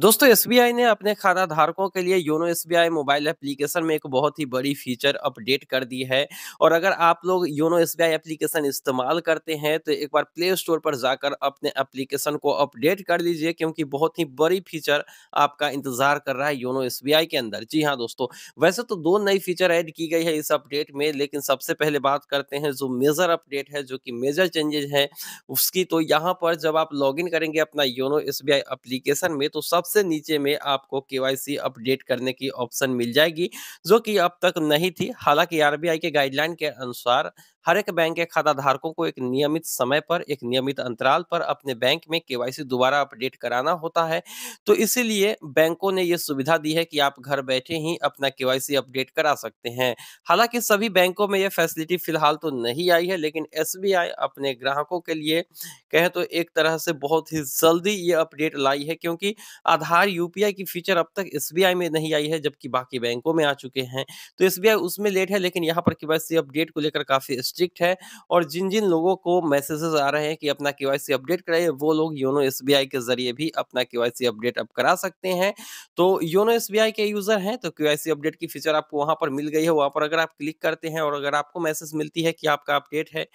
दोस्तों एस ने अपने खाता धारकों के लिए योनो एस मोबाइल एप्लीकेशन में एक बहुत ही बड़ी फीचर अपडेट कर दी है और अगर आप लोग योनो एस एप्लीकेशन इस्तेमाल करते हैं तो एक बार प्ले स्टोर पर जाकर अपने एप्लीकेशन को अपडेट कर लीजिए क्योंकि बहुत ही बड़ी फीचर आपका इंतजार कर रहा है योनो एस के अंदर जी हाँ दोस्तों वैसे तो दो नई फीचर ऐड की गई है इस अपडेट में लेकिन सबसे पहले बात करते हैं जो मेजर अपडेट है जो कि मेजर चेंजेज है उसकी तो यहाँ पर जब आप लॉग करेंगे अपना योनो एस एप्लीकेशन में तो सब सबसे नीचे में आपको के अपडेट करने की ऑप्शन मिल जाएगी जो कि अब तक नहीं थी हालांकि आरबीआई के गाइडलाइन के अनुसार हर एक बैंक के खाता धारकों को एक नियमित समय पर एक नियमित अंतराल पर अपने बैंक में केवाईसी दोबारा अपडेट कराना होता है तो इसीलिए बैंकों ने यह सुविधा दी है कि आप घर बैठे ही अपना केवाईसी अपडेट करा सकते हैं हालांकि सभी बैंकों में यह फैसिलिटी फिलहाल तो नहीं आई है लेकिन एस अपने ग्राहकों के लिए कहें तो एक तरह से बहुत ही जल्दी ये अपडेट लाई है क्योंकि आधार यूपीआई की फीचर अब तक एस में नहीं आई है जबकि बाकी बैंकों में आ चुके हैं तो एस उसमें लेट है लेकिन यहाँ पर केवाईसी अपडेट को लेकर काफी स्ट्रिक्ट है और जिन जिन लोगों को मैसेजेस आ रहे हैं कि अपना के अपडेट कराइए वो लोग योनो एस के जरिए भी अपना के अपडेट अब करा सकते हैं तो योनो एस के यूजर हैं तो के अपडेट की फीचर आपको वहां पर मिल गई है वहां पर अगर आप क्लिक करते हैं और अगर आपको मैसेज मिलती है कि आपका अपडेट है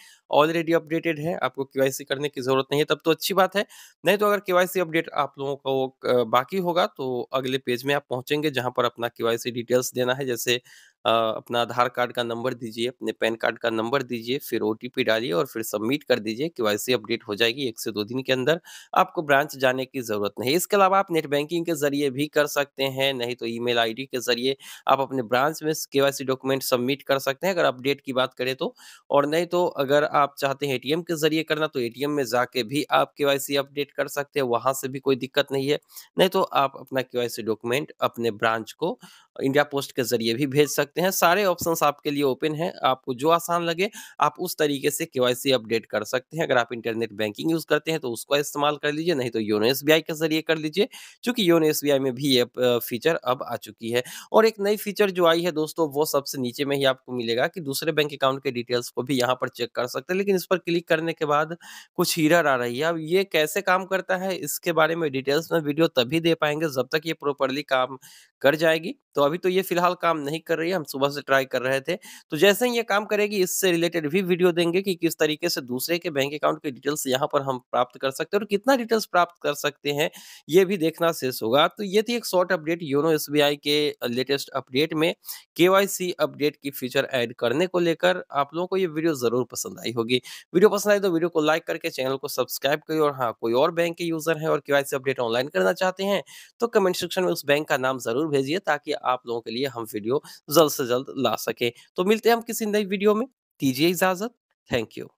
ऑलरेडी अपडेटेड है आपको के करने की जरूरत नहीं है तब तो अच्छी बात है नहीं तो अगर के अपडेट आप लोगों को बाकी होगा तो अगले पेज में आप पहुंचेंगे जहां पर अपना के डिटेल्स देना है जैसे अपना आधार कार्ड का नंबर दीजिए, अपने पैन कार्ड का नंबर दीजिए, फिर ओ डालिए और फिर सबमिट कर दीजिए, केवाईसी अपडेट हो जाएगी एक से दो दिन के अंदर। आपको ब्रांच जाने की ज़रूरत नहीं है। इसके अलावा आप नेट बैंकिंग के ज़रिए भी कर सकते हैं, नहीं तो ई मेल के ज़रिए आप अपने ब्रांच में के डॉक्यूमेंट सबमिट कर सकते हैं, अगर अपडेट की बात करें तो। और नहीं तो अगर आप चाहते हैं ए के ज़रिए करना, तो ए में जाके भी आप के अपडेट कर सकते हैं, वहाँ से भी कोई दिक्कत नहीं है। नहीं तो आप अपना के डॉक्यूमेंट अपने ब्रांच को इंडिया पोस्ट के ज़रिए भी भेज सकते सकते हैं सारे ऑप्शंस आपके लिए ओपन है आपको जो आसान लगे आप उस तरीके से केवाईसी अपडेट कर सकते हैं अगर आप इंटरनेट बैंकिंग यूज करते हैं तो उसको इस्तेमाल कर लीजिए नहीं तो योनो एस के जरिए कर लीजिए चूंकि योनो एस में भी ये फीचर अब आ चुकी है और एक नई फीचर जो आई है दोस्तों वो सबसे नीचे में ही आपको मिलेगा कि दूसरे बैंक अकाउंट के डिटेल्स को भी यहाँ पर चेक कर सकते हैं लेकिन इस पर क्लिक करने के बाद कुछ हीरर आ रही है अब ये कैसे काम करता है इसके बारे में डिटेल्स में वीडियो तभी दे पाएंगे जब तक ये प्रॉपरली काम कर जाएगी तो अभी तो ये फिलहाल काम नहीं कर रही है हम सुबह से ट्राई कर रहे थे तो जैसे ही ये काम करेगी इससे रिलेटेड भी वीडियो देंगे कि किस तरीके से दूसरे के बैंक अकाउंट के डिटेल्स यहाँ पर हम प्राप्त कर सकते हैं और कितना डिटेल्स प्राप्त कर सकते हैं ये भी देखना शेष होगा तो ये थी एक शॉर्ट अपडेट योनो एस के लेटेस्ट अपडेट में के अपडेट की फीचर ऐड करने को लेकर आप लोगों को ये वीडियो जरूर पसंद आई होगी वीडियो पसंद आई तो वीडियो को लाइक करके चैनल को सब्सक्राइब करिए और हाँ कोई और बैंक के यूजर है और के अपडेट ऑनलाइन करना चाहते हैं तो कमेंट सेक्शन में उस बैंक का नाम जरूर भेजिए ताकि आप लोगों के लिए हम वीडियो जल्द से जल्द ला सकें तो मिलते हैं हम किसी नई वीडियो में दीजिए इजाज़त थैंक यू